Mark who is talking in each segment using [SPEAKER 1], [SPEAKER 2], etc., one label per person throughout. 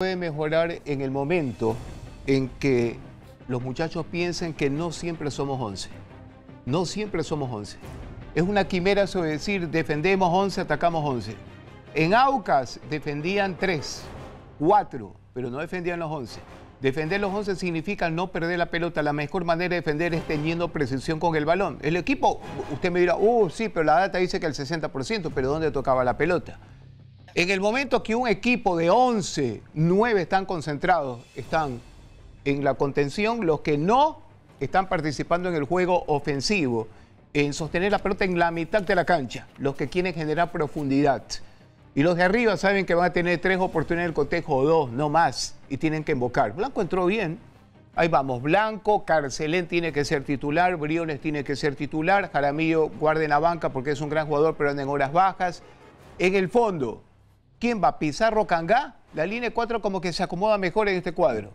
[SPEAKER 1] puede mejorar en el momento en que los muchachos piensen que no siempre somos 11. No siempre somos 11. Es una quimera eso de decir defendemos 11, atacamos 11. En Aucas defendían 3, 4, pero no defendían los 11. Defender los 11 significa no perder la pelota. La mejor manera de defender es teniendo precisión con el balón. El equipo, usted me dirá, uh, sí, pero la data dice que el 60%, pero ¿dónde tocaba la pelota? En el momento que un equipo de 11, 9 están concentrados, están en la contención, los que no están participando en el juego ofensivo, en sostener la pelota en la mitad de la cancha, los que quieren generar profundidad. Y los de arriba saben que van a tener tres oportunidades el cotejo o dos, no más, y tienen que invocar. Blanco entró bien. Ahí vamos, Blanco, Carcelén tiene que ser titular, Briones tiene que ser titular, Jaramillo guarda en la banca porque es un gran jugador, pero anda en horas bajas. En el fondo, ¿Quién va? ¿Pizarro Cangá? La línea 4 como que se acomoda mejor en este cuadro.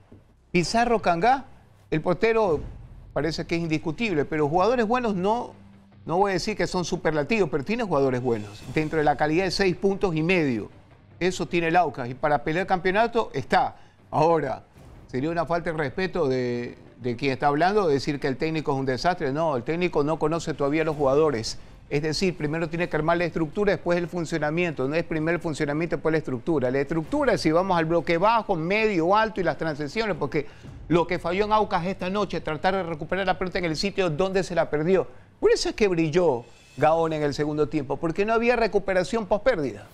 [SPEAKER 1] Pizarro Cangá, el portero parece que es indiscutible, pero jugadores buenos no, no voy a decir que son superlativos, pero tiene jugadores buenos. Dentro de la calidad de seis puntos y medio. Eso tiene el Y para pelear campeonato está. Ahora, sería una falta de respeto de, de quien está hablando decir que el técnico es un desastre. No, el técnico no conoce todavía los jugadores. Es decir, primero tiene que armar la estructura, después el funcionamiento. No es primero el funcionamiento, después la estructura. La estructura, si vamos al bloque bajo, medio, alto y las transiciones, porque lo que falló en Aucas esta noche, tratar de recuperar la pelota en el sitio donde se la perdió. Por eso es que brilló Gaona en el segundo tiempo, porque no había recuperación post pérdida.